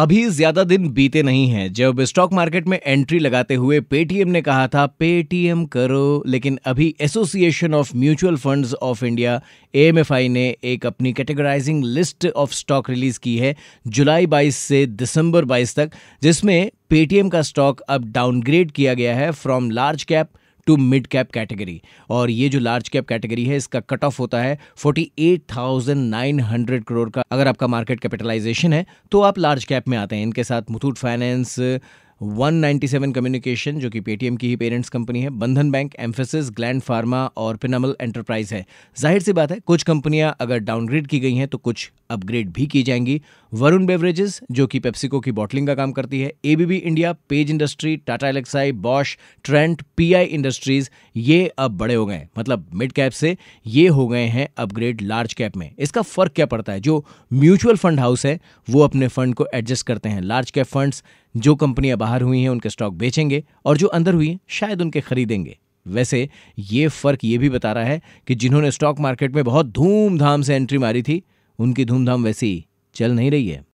अभी ज्यादा दिन बीते नहीं हैं जब स्टॉक मार्केट में एंट्री लगाते हुए पेटीएम ने कहा था पेटीएम करो लेकिन अभी Association of Mutual Funds of India AMFI ने एक अपनी categorizing list of stock release की है जुलाई 22 से दिसंबर 22 तक जिसमें पेटीएम का स्टॉक अब डाउनग्रेड किया गया है from large cap to mid cap category और ये जो लार्ज कैप कैटेगरी है इसका कट ऑफ होता है 48,900 करोड़ का अगर आपका मार्केट कैपिटलाइजेशन है तो आप लार्ज कैप में आते हैं इनके साथ मुथूट फाइनेंस 197 कम्युनिकेशन जो कि पेटीएम की ही पेरेंट्स कंपनी है बंधन बैंक एम्फेसिस ग्लैंड फार्मा और पिनामल एंटरप्राइज है जाहिर सी बात है कुछ कंपनियां अगर डाउनग्रेड की गई हैं तो कुछ अपग्रेड भी की जाएंगी वरुण बेवरेजेस जो कि पेप्सिको की बॉटलिंग का काम करती है ABB India Page industry Tata Elxsi Bosch Trent PI Industries ये अब बड़े हो गए मतलब मिड कैप से ये हो गए हैं अपग्रेड लार्ज कैप में इसका फर्क क्या पड़ता है जो म्यूचुअल फंड हाउस है वो अपने फंड को एडजस्ट करते हैं लार्ज कैप फंड्स जो कंपनियां बाहर हुई हैं उनके स्टॉक बेचेंगे और जो अंदर हुई हैं शायद उनके खरीदेंगे वैसे ये फर्क ये भी बता रहा है कि जिन्होंने स्टॉक मार्केट में बहुत धूमधाम से एंट्री मारी थी उनकी धूमधाम वैसी चल नहीं रही है